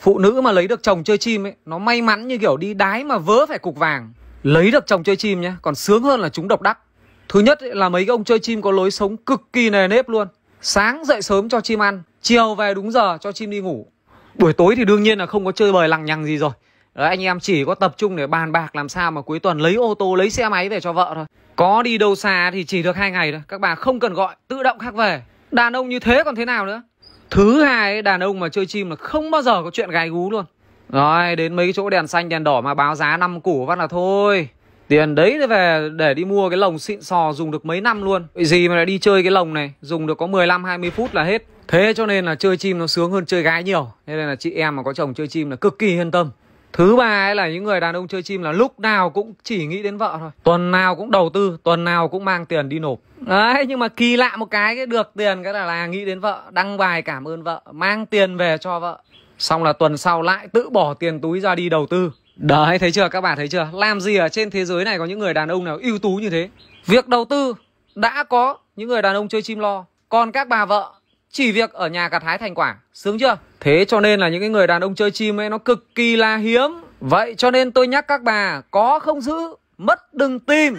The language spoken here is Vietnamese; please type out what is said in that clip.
Phụ nữ mà lấy được chồng chơi chim ấy Nó may mắn như kiểu đi đái mà vớ phải cục vàng Lấy được chồng chơi chim nhé Còn sướng hơn là chúng độc đắc Thứ nhất ấy, là mấy ông chơi chim có lối sống cực kỳ nề nếp luôn Sáng dậy sớm cho chim ăn Chiều về đúng giờ cho chim đi ngủ Buổi tối thì đương nhiên là không có chơi bời lằng nhằng gì rồi Đấy, anh em chỉ có tập trung để bàn bạc làm sao mà cuối tuần lấy ô tô lấy xe máy về cho vợ thôi có đi đâu xa thì chỉ được hai ngày thôi các bà không cần gọi tự động khác về đàn ông như thế còn thế nào nữa thứ hai đàn ông mà chơi chim là không bao giờ có chuyện gái gú luôn rồi đến mấy chỗ đèn xanh đèn đỏ mà báo giá năm củ vẫn là thôi Tiền đấy về để đi mua cái lồng xịn sò dùng được mấy năm luôn Vậy gì mà lại đi chơi cái lồng này Dùng được có 15-20 phút là hết Thế cho nên là chơi chim nó sướng hơn chơi gái nhiều Thế nên là chị em mà có chồng chơi chim là cực kỳ yên tâm Thứ ba ấy là những người đàn ông chơi chim là lúc nào cũng chỉ nghĩ đến vợ thôi Tuần nào cũng đầu tư, tuần nào cũng mang tiền đi nộp Đấy, nhưng mà kỳ lạ một cái, cái được tiền cái là, là nghĩ đến vợ Đăng bài cảm ơn vợ, mang tiền về cho vợ Xong là tuần sau lại tự bỏ tiền túi ra đi đầu tư Đấy, thấy chưa các bạn thấy chưa Làm gì ở trên thế giới này có những người đàn ông nào ưu tú như thế Việc đầu tư đã có những người đàn ông chơi chim lo Còn các bà vợ chỉ việc ở nhà gặt hái thành quả sướng chưa thế cho nên là những cái người đàn ông chơi chim ấy nó cực kỳ là hiếm vậy cho nên tôi nhắc các bà có không giữ mất đừng tìm